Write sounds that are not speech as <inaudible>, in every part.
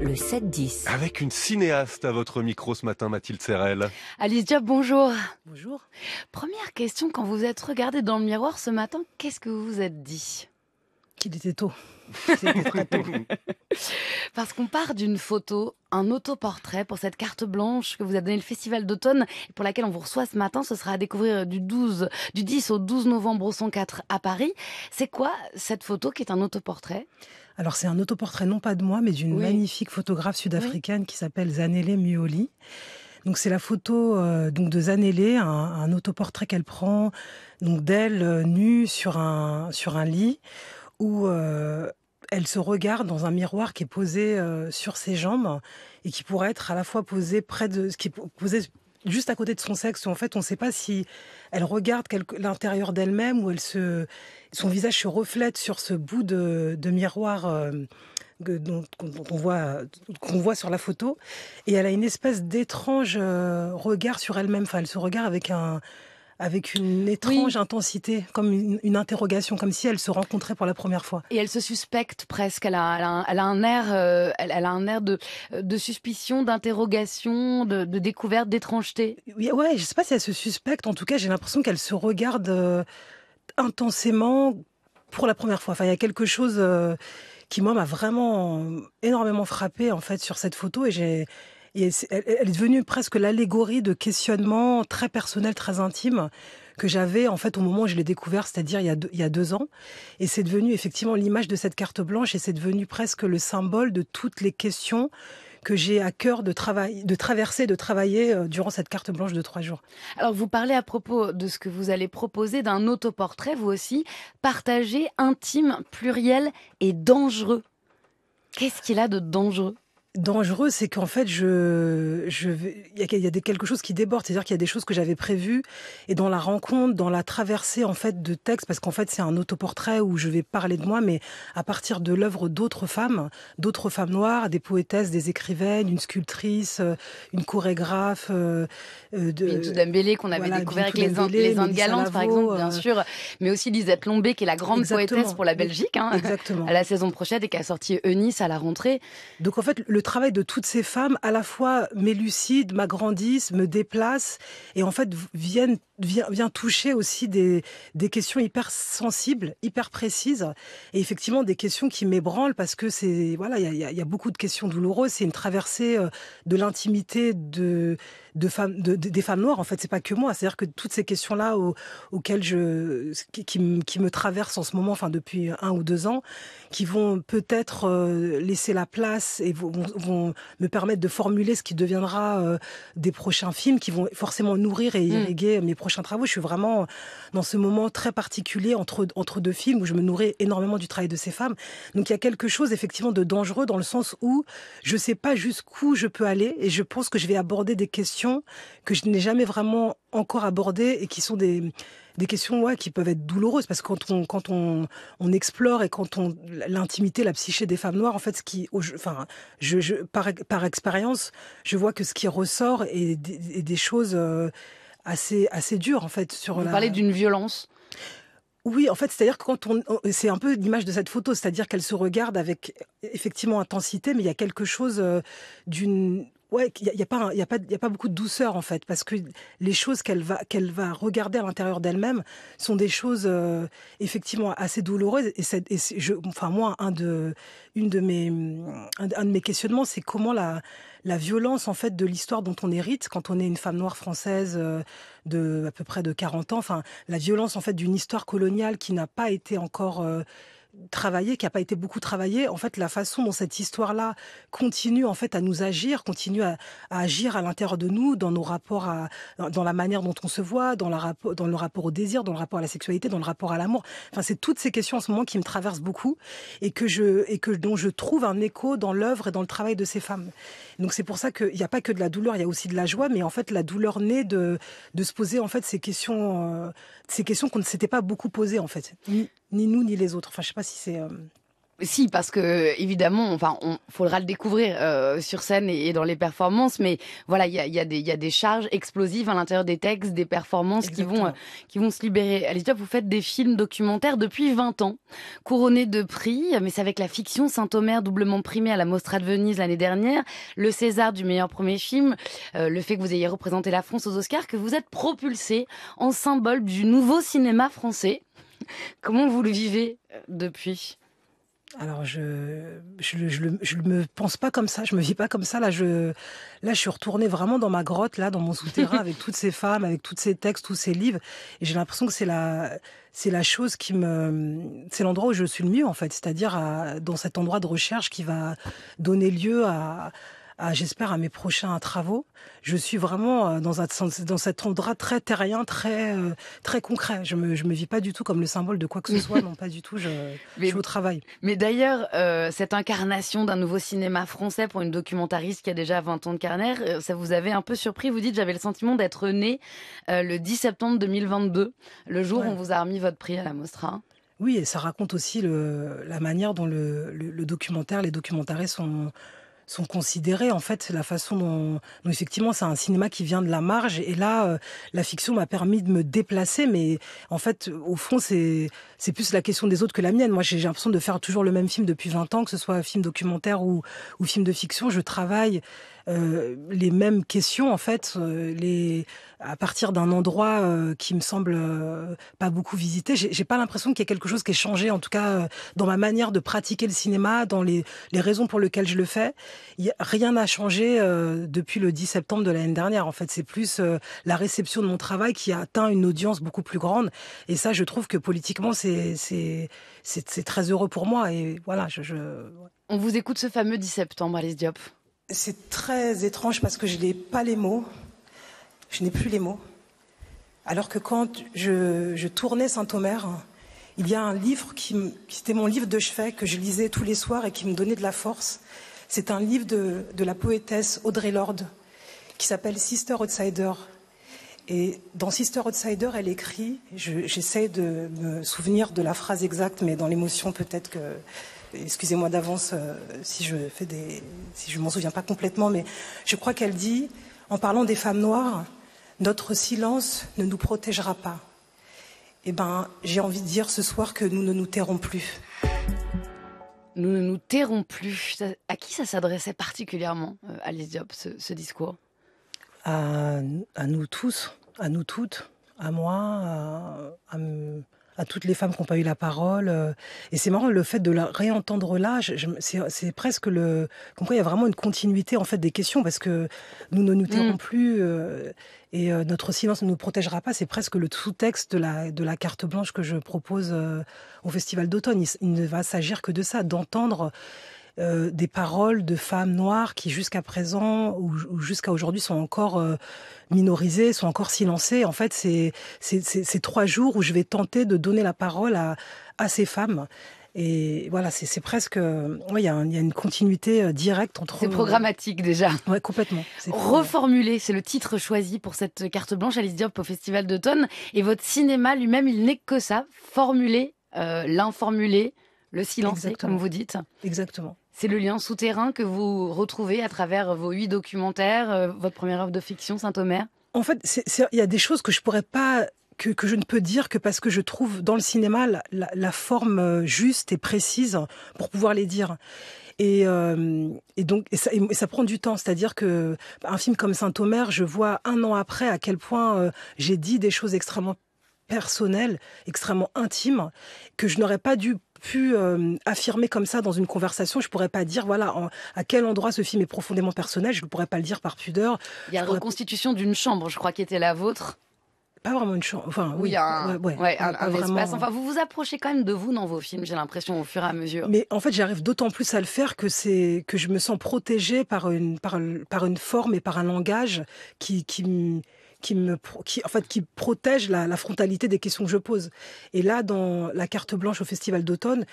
le 7-10. Avec une cinéaste à votre micro ce matin, Mathilde Serrel. Alice Diop, bonjour. Bonjour. Première question, quand vous êtes regardée dans le miroir ce matin, qu'est-ce que vous vous êtes dit qu'il était tôt. <laughs> Parce qu'on part d'une photo, un autoportrait pour cette carte blanche que vous a donné le Festival d'automne et pour laquelle on vous reçoit ce matin. Ce sera à découvrir euh, du 12, du 10 au 12 novembre au 104 à Paris. C'est quoi cette photo qui est un autoportrait alors c'est un autoportrait non pas de moi mais d'une magnifique photographe sud-africaine qui s'appelle Zanele Muoli. Donc c'est la photo euh, donc de Zanele, un, un autoportrait qu'elle prend donc d'elle euh, nue sur un sur un lit où euh, elle se regarde dans un miroir qui est posé euh, sur ses jambes et qui pourrait être à la fois posé près de ce qui est posé juste à côté de son sexe. En fait, on ne sait pas si elle regarde l'intérieur d'elle-même ou elle se, son visage se reflète sur ce bout de, miroir. Euh, voit qu'on voit sur la photo et elle a une espèce d'étrange regard sur elle-même enfin elle se regarde avec un avec une étrange intensité, comme une, interrogation, comme si elle se rencontrait pour la première fois. Et elle se suspecte presque. Elle a, un, air, euh, elle, a un air de, suspicion, d'interrogation, de, découverte, d'étrangeté. Oui, ouais, je sais pas si elle se suspecte. En tout cas, j'ai l'impression qu'elle se regarde euh, intensément pour la première fois. Enfin, il y a quelque chose. Euh, qui moi m'a vraiment énormément frappé en fait sur cette photo et j'ai elle, est devenue presque l'allégorie de questionnements très personnels, très intimes que j'avais en fait au moment où je l'ai découvert, c'est-à-dire il, y a deux, ans. Et c'est devenu effectivement l'image de cette carte blanche et c'est devenu presque le symbole de toutes les questions que j'ai à cœur de, de traverser, de travailler euh, durant cette carte blanche de trois jours. Alors vous parlez à propos de ce que vous allez proposer d'un autoportrait, vous aussi, partagé, intime, pluriel et dangereux. Qu'est-ce qu'il a de dangereux dangereux, c'est qu'en fait, je, je, il y a, des, quelque chose qui déborde. C'est-à-dire qu'il y a des choses que j'avais prévues et dans la rencontre, dans la traversée en fait de textes, parce qu'en fait, c'est un autoportrait où je vais parler de moi, mais à partir de l'œuvre d'autres femmes, d'autres femmes noires, des poétesses, des écrivaines, une sculptrice, euh, une chorégraphe. Euh, euh de Bintou qu'on avait découvert avec les, Indes galantes, par exemple, bien euh. sûr, mais aussi Lisette Lombé, qui est la grande poétesse pour la Belgique, hein, Exactement. à la saison prochaine et qui a sorti Eunice à la rentrée. Donc en fait, le travail de toutes ces femmes, à la fois m'élucide, m'agrandissent, me déplacent, et en fait viennent vient, toucher aussi des, des questions hyper sensibles, hyper précises, et effectivement des questions qui m'ébranlent parce que c'est voilà, il y, a, beaucoup de questions douloureuses. C'est une traversée euh, de l'intimité de, de femmes, des femmes noires. En fait, c'est pas que moi. C'est-à-dire que toutes ces questions-là auxquelles je, qui, qui, me traversent en ce moment, enfin depuis un ou deux ans, qui vont peut-être euh, laisser la place et vont, me permettre de formuler ce qui deviendra euh, des prochains films, qui vont forcément nourrir et mmh. irriguer mes prochains travaux. Je suis vraiment dans ce moment très particulier entre, entre deux films où je me nourris énormément du travail de ces femmes. Donc il y a quelque chose effectivement de dangereux dans le sens où je ne sais pas jusqu'où je peux aller et je pense que je vais aborder des questions que je n'ai jamais vraiment encore abordées et qui sont des, des questions qui peuvent être douloureuses parce que quand on, quand on, on explore et quand on l'intimité, la psyché des femmes noires, en fait, ce qui, enfin, je, par, par expérience, je vois que ce qui ressort est, des choses. Euh, assez, assez dur en fait sur Vous parlez d'une violence oui, en fait, c'est-à-dire que quand on, c'est un peu l'image de cette photo, c'est-à-dire qu'elle se regarde avec effectivement intensité, mais il y a quelque chose euh, d'une ouais, il n'y a, y a, pas, a, a pas beaucoup de douceur en fait, parce que les choses qu'elle va, va regarder à l'intérieur d'elle-même sont des choses euh, effectivement assez douloureuses. Et, je, enfin moi, un de, une de mes, de mes questionnements, c'est comment la, la violence en fait de l'histoire dont on hérite quand on est une femme noire française euh, de à peu près de 40 ans, enfin la violence en fait d'une histoire coloniale qui n'a pas été encore euh, travaillé, qui n'a pas été beaucoup travaillé, en fait, la façon dont cette histoire-là continue en fait à nous agir, continue à, agir à l'intérieur de nous, dans nos rapports, à, dans, la manière dont on se voit, dans, la dans le rapport au désir, dans le rapport à la sexualité, dans le rapport à l'amour. Enfin, c'est toutes ces questions en ce moment qui me traversent beaucoup et que je et que dont je trouve un écho dans l'œuvre et dans le travail de ces femmes. Donc c'est pour ça qu'il n'y a pas que de la douleur, il y a aussi de la joie, mais en fait la douleur née de, se poser en fait ces questions, euh, ces questions qu'on ne s'était pas beaucoup posées en fait. Oui ni nous ni les autres. Enfin, je sais pas si c'est. Euh, si, parce que évidemment, enfin, on faudra le découvrir euh, sur scène et, dans les performances, mais voilà, il y a, des charges explosives à l'intérieur des textes, des performances qui vont euh, qui vont se libérer. Alicia, vous faites des films documentaires depuis 20 ans, couronnés de prix, mais c'est avec la fiction Saint-Omer doublement primé à la Mostra de Venise l'année dernière, le César du meilleur premier film, le fait que vous ayez représenté la France aux Oscars, que vous êtes propulsé en symbole du nouveau cinéma français. Comment vous le vivez euh, depuis alors je je je, me pense pas comme ça, je me vis pas comme ça là. Je là je suis retournée vraiment dans ma grotte là, dans mon souterrain <laughs> avec toutes ces femmes, avec tous ces textes, tous ces livres. Et j'ai l'impression que c'est la c'est la chose qui me c'est l'endroit où je suis le mieux en fait. C'est-à-dire dans cet endroit de recherche qui va donner lieu à ah, j'espère, à mes prochains travaux. Je suis vraiment euh, dans, un, dans cet endroit très terrien, très, euh, très concret. Je me, je me vis pas du tout comme le symbole de quoi que ce soit, <laughs> non pas du tout. Je, je suis au travail. Mais d'ailleurs, euh, cette incarnation d'un nouveau cinéma français pour une documentariste qui a déjà 20 ans de carrière, ça vous avait un peu surpris. Vous dites, j'avais le sentiment d'être née le 10 septembre 2022, le jour où on vous a remis votre prix à la Mostra. Oui, et ça raconte aussi le, la manière dont le, le, documentaire, les documentaristes sont sont considérés. En fait, la façon dont, effectivement, c'est un cinéma qui vient de la marge. Et là, euh, la fiction m'a permis de me déplacer. Mais en fait, au fond, c'est c'est plus la question des autres que la mienne. Moi, j'ai l'impression de faire toujours le même film depuis 20 ans, que ce soit film documentaire ou, ou film de fiction. Je travaille euh, les mêmes questions, en fait, euh, les, à partir d'un endroit euh, qui me semble pas beaucoup visité. J'ai pas l'impression qu'il y ait quelque chose qui ait changé, en tout cas dans ma manière de pratiquer le cinéma, dans les, raisons pour lesquelles je le fais. rien n'a changé depuis le 10 septembre de l'année dernière. En fait, c'est plus la réception de mon travail qui a atteint une audience beaucoup plus grande. Et ça, je trouve que politiquement, c'est très heureux pour moi. Et voilà, je... On vous écoute ce fameux 10 septembre, Alice Diop. C'est très étrange parce que je n'ai pas les mots. Je n'ai plus les mots. Alors que quand je, tournais Saint-Omer, il y a un livre qui, était mon livre de chevet que je lisais tous les soirs et qui me donnait de la force. C'est un livre de, la poétesse Audrey Lorde qui s'appelle Sister Outsider. Et dans Sister Outsider, elle écrit, j'essaie de me souvenir de la phrase exacte, mais dans l'émotion peut-être que excusez-moi d'avance euh, si je fais des, si je m'en souviens pas complètement, mais je crois qu'elle dit, en parlant des femmes noires, notre silence ne nous protégera pas. Eh ben, j'ai envie de dire ce soir que nous ne nous tairons plus. Nous ne nous tairons plus. À qui ça s'adressait particulièrement, euh, Alice Diop, ce, discours à, nous tous, à nous toutes, à moi, à, à toutes les femmes qui n'ont pas eu la parole. Euh, et c'est marrant, le fait de la réentendre là, c'est presque le. il y a vraiment une continuité en fait des questions parce que nous ne nous mm. tairons plus euh, et euh, notre silence ne nous protégera pas. C'est presque le sous-texte de la, de la carte blanche que je propose au Festival d'automne. il, ne va s'agir que de ça, d'entendre euh, des paroles de femmes noires qui jusqu'à présent ou, jusqu'à aujourd'hui sont encore euh, minorisées, sont encore silencées. En fait, c'est ces trois jours où je vais tenter de donner la parole à, ces femmes. Et voilà, c'est presque. Euh, il y, a une continuité directe entre. C'est programmatique déjà. Ouais, complètement. Reformuler, c'est le titre choisi pour cette carte blanche à Diop au Festival d'automne. Et votre cinéma lui-même, il n'est que ça. Formuler, euh, l'informuler, le silencer, comme vous dites. Exactement. C'est le lien souterrain que vous retrouvez à travers vos huit documentaires, euh, votre première œuvre de fiction, Saint-Omer En fait, il y a des choses que je pourrais pas que, je ne peux dire que parce que je trouve dans le cinéma la, forme euh, juste et précise pour pouvoir les dire. Et, euh, donc ça, prend du temps, c'est-à-dire que bah, un film comme Saint-Omer, je vois un an après à quel point j'ai dit des choses extrêmement personnelles, extrêmement intimes, que je n'aurais pas dû pu euh, affirmer comme ça dans une conversation. Je pourrais pas dire voilà à quel endroit ce film est profondément personnel. Je ne pourrais pas le dire par pudeur. Il y a la reconstitution d'une chambre, je crois, qui était la vôtre. Pas vraiment une chambre. Enfin, oui, un, Enfin, vous vous approchez quand même de vous dans vos films, j'ai l'impression, au fur et à mesure. Mais en fait, j'arrive d'autant plus à le faire que c'est que je me sens protégée par une par, une forme et par un langage qui qui qui me qui en fait qui protège la, frontalité des questions que je pose. Et là, dans la carte blanche au Festival d'automne,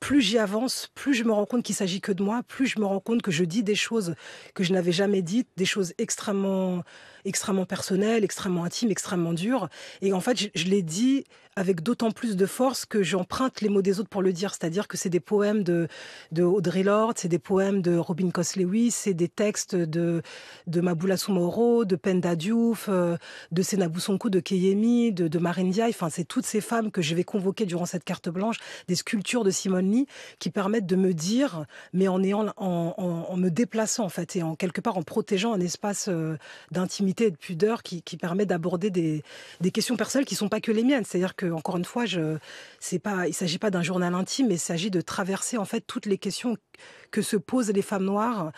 plus j'y avance, plus je me rends compte qu'il s'agit que de moi, plus je me rends compte que je dis des choses que je n'avais jamais dites, des choses extrêmement extrêmement personnel, extrêmement intime, extrêmement dur. Et en fait, je, l'ai dit avec d'autant plus de force que j'emprunte les mots des autres pour le dire. C'est-à-dire que c'est des poèmes de, de Audrey Lorde, c'est des poèmes de Robin Cos-Lewis, c'est des textes de, de Maboula Soumoro, de Penda Diouf, euh, de Senabou de Keyemi, de, de Marindia. Enfin, c'est toutes ces femmes que je vais convoquer durant cette carte blanche, des sculptures de Simone Lee qui permettent de me dire, mais en, en, me déplaçant en fait, et en quelque part en protégeant un espace euh, d'intimité et de pudeur qui, permet d'aborder des, questions personnelles qui ne sont pas que les miennes. C'est-à-dire que encore une fois, je, pas, il ne s'agit pas d'un journal intime, mais il s'agit de traverser en fait toutes les questions que se posent les femmes noires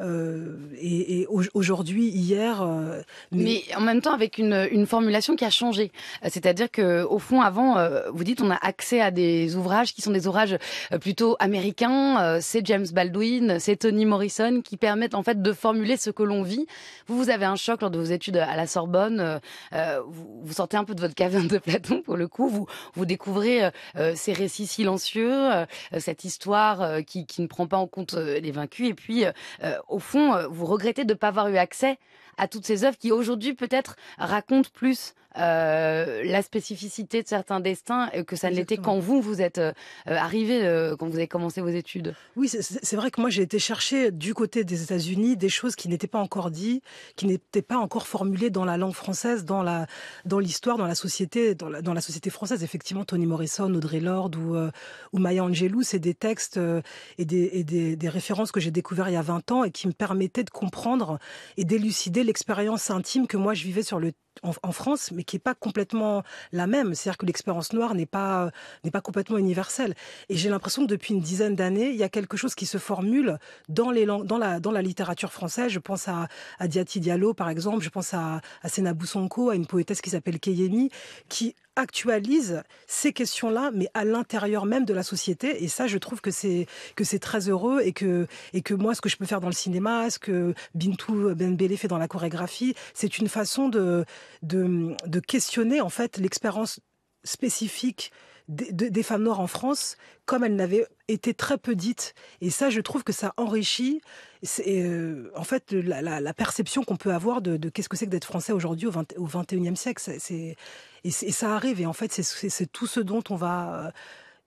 euh, et, et aujourd'hui, hier. Euh, mais... en même temps, avec une, une formulation qui a changé. Euh, c'est-à-dire que, au fond, avant, vous dites, on a accès à des ouvrages qui sont des ouvrages plutôt américains. C'est James Baldwin, c'est Tony Morrison qui permettent en fait de formuler ce que l'on vit. Vous, vous avez un choc lors de vos études à la Sorbonne. vous, sortez un peu de votre caverne de Platon pour le coup. Vous, vous découvrez ces récits silencieux, cette histoire qui, qui, ne prend pas en compte les vaincus. Et puis, au fond, euh, vous regrettez de ne pas avoir eu accès à toutes ces œuvres qui aujourd'hui peut-être racontent plus euh, la spécificité de certains destins euh, que ça ne l'était quand vous vous êtes euh, arrivé, quand vous avez commencé vos études. Oui, c'est vrai que moi j'ai été chercher du côté des États-Unis des choses qui n'étaient pas encore dites, qui n'étaient pas encore formulées dans la langue française, dans la dans l'histoire, dans la société, dans la, société française. Effectivement, Tony Morrison, Audrey Lorde ou, Maya Angelou, c'est des textes et des, des, des références que j'ai découvert il y a 20 ans et qui me permettaient de comprendre et d'élucider expérience intime que moi je vivais sur le en, France, mais qui n'est pas complètement la même. C'est-à-dire que l'expérience noire n'est pas, euh, n'est pas complètement universelle. Et j'ai l'impression que depuis une dizaine d'années, il y a quelque chose qui se formule dans, dans, la, dans la littérature française. Je pense à, à Diati Diallo, par exemple, je pense à, à Boussanko, à une poétesse qui s'appelle Keyemi, qui actualise ces questions-là, mais à l'intérieur même de la société. Et ça, je trouve que c'est que c'est très heureux et que et que moi, ce que je peux faire dans le cinéma, ce que Bintou Benbele fait dans la chorégraphie, c'est une façon de de, questionner en fait l'expérience spécifique des, femmes noires en France comme elles n'avaient été très peu dites. Et ça, je trouve que ça enrichit euh, en fait la, la, la perception qu'on peut avoir de, qu'est-ce que c'est que d'être français aujourd'hui au, 20, au 21e siècle. et, ça arrive. Et en fait, c'est tout ce dont on va... Euh,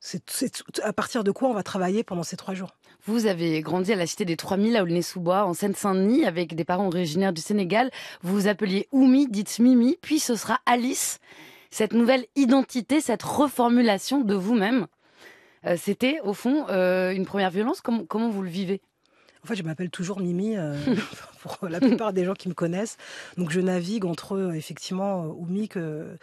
c'est à partir de quoi on va travailler pendant ces trois jours. Vous avez grandi à la cité des 3000 à Aulnay-sous-Bois, en Seine-Saint-Denis, avec des parents originaires du Sénégal. Vous vous appeliez Oumi, dites Mimi, puis ce sera Alice. Cette nouvelle identité, cette reformulation de vous-même, euh, c'était au fond euh, une première violence. Comment, comment vous le vivez en fait, je m'appelle toujours Mimi euh, <laughs> <laughs> pour la plupart des gens qui me connaissent. Donc, je navigue entre effectivement Oumi que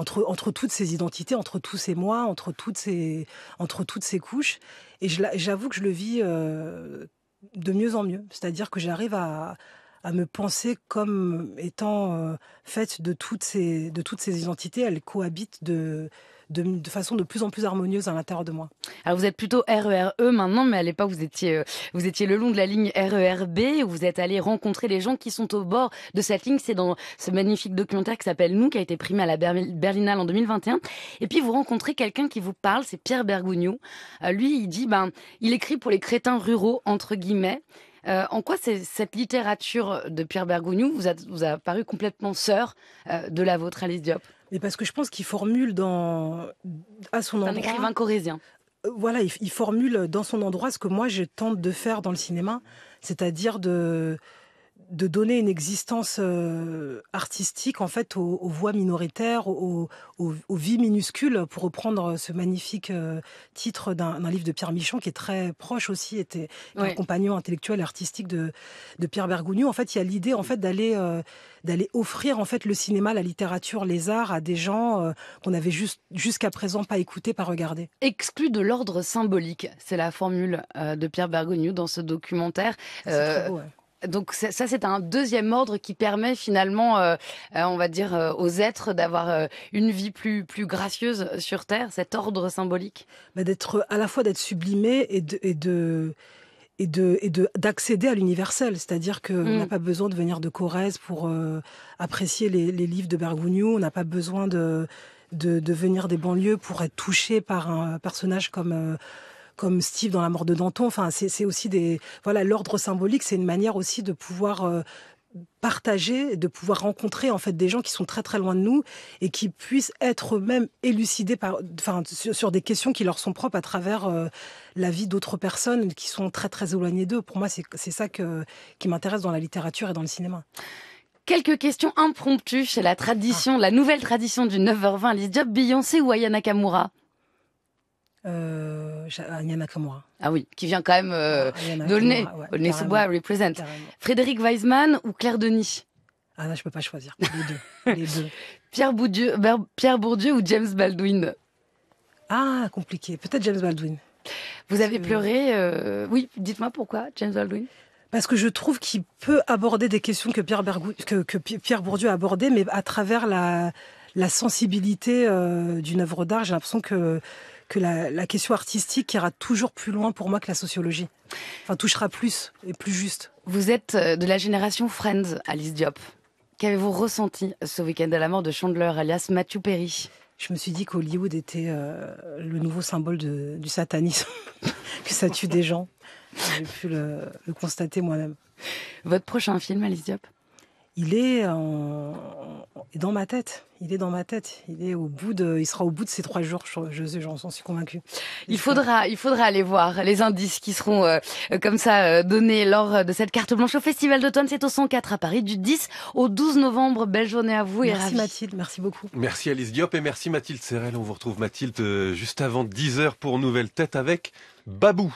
entre, toutes ces identités, entre tous ces moi, entre toutes ces, entre toutes ces couches. Et j'avoue que je le vis euh, de mieux en mieux. C'est-à-dire que j'arrive à, à me penser comme étant euh, faite de toutes ces de toutes ces identités. Elles cohabitent de de, façon de plus en plus harmonieuse à l'intérieur de moi. Alors ah, vous êtes plutôt RERE e maintenant, mais à l'époque vous étiez euh, vous étiez le long de la ligne RERB où vous êtes allé rencontrer les gens qui sont au bord de cette ligne. C'est dans ce magnifique documentaire qui s'appelle Nous, qui a été primé à la Berlinale en 2021. Et puis vous rencontrez quelqu'un qui vous parle, c'est Pierre Bergugno. Euh, lui, il dit ben il écrit pour les crétins ruraux entre guillemets. Euh, en quoi cette littérature de Pierre Bergougnou vous a, vous a paru complètement sœur euh, de la vôtre, Alice Diop parce que je pense qu'il formule dans à son endroit. Un écrivain corésien. Euh, voilà, il, formule dans son endroit ce que moi je tente de faire dans le cinéma, c'est-à-dire de de donner une existence euh, artistique en fait aux, voix minoritaires, aux, vies minuscules, pour reprendre ce magnifique euh, titre d'un livre de Pierre Michon qui est très proche aussi, était un compagnon intellectuel et artistique de, Pierre Bergouniou. En fait, il y a l'idée en mm. fait d'aller euh, d'aller offrir en fait le cinéma, la littérature, les arts à des gens qu'on avait juste jusqu'à présent pas écoutés, pas regardés. Exclu de l'ordre symbolique, c'est la formule de Pierre Bergogneau dans ce documentaire. beau, donc ça, c'est un deuxième ordre qui permet finalement, euh, euh, on va dire, euh, aux êtres d'avoir une vie plus plus gracieuse sur Terre. Cet ordre symbolique. Bah, d'être à la fois d'être sublimé et de, et de et de d'accéder à l'universel, c'est-à-dire qu'on n'a mm. pas besoin de venir de Corrèze pour apprécier les, livres de Bergouniou. on n'a pas besoin de, de, venir des banlieues pour être touché par un personnage comme comme Steve dans La mort de Danton. Enfin, c'est aussi des. Voilà, l'ordre symbolique, c'est une manière aussi de pouvoir. Euh, partager, de pouvoir rencontrer en fait des gens qui sont très très loin de nous et qui puissent être même élucidés par, enfin, sur, des questions qui leur sont propres à travers euh, la vie d'autres personnes qui sont très très éloignées d'eux. Pour moi, c'est ça que, qui m'intéresse dans la littérature et dans le cinéma. Quelques questions impromptues chez la ah. tradition, la nouvelle tradition du 9h20, Alice Job, Beyoncé ou Aya Nakamura euh, euh comme moi Ah oui, qui vient quand même de d'Aulnay. Aulnay represent. Frédéric Weisman ou Claire Denis Ah non, je peux pas choisir. Les deux. <laughs> Pierre, Bourdieu, ou James Baldwin Ah, compliqué. Peut-être James Baldwin. Vous avez pleuré. Euh, oui, dites-moi pourquoi, James Baldwin parce que je trouve qu'il peut aborder des questions que Pierre, que, Pierre Bourdieu a abordées, mais à travers la, la sensibilité euh, d'une œuvre d'art. J'ai l'impression que que la, question artistique ira toujours plus loin pour moi que la sociologie. Enfin, touchera plus et plus juste. Vous êtes euh, de la génération Friends, Alice Diop. Qu'avez-vous ressenti ce week-end à la mort de Chandler, alias Matthew Perry je me suis dit qu'Hollywood était euh, le nouveau symbole du satanisme, <laughs> que ça tue des gens. J'ai pu le, le constater moi-même. Votre prochain film, Alice Diop il est dans ma tête. Il est dans ma tête. Il est au bout de, il sera au bout de ces trois jours. Je, j'en suis convaincue. Il, faudra, il faudra aller voir les indices qui seront euh, comme ça euh, donnés lors de cette carte blanche au Festival d'automne. C'est au 104 à Paris du 10 au 12 novembre. Belle journée à vous. Merci Mathilde. Merci beaucoup. Merci Alice Diop et merci Mathilde Serrel. On vous retrouve Mathilde euh, juste avant 10 h pour Nouvelle Tête avec Babou.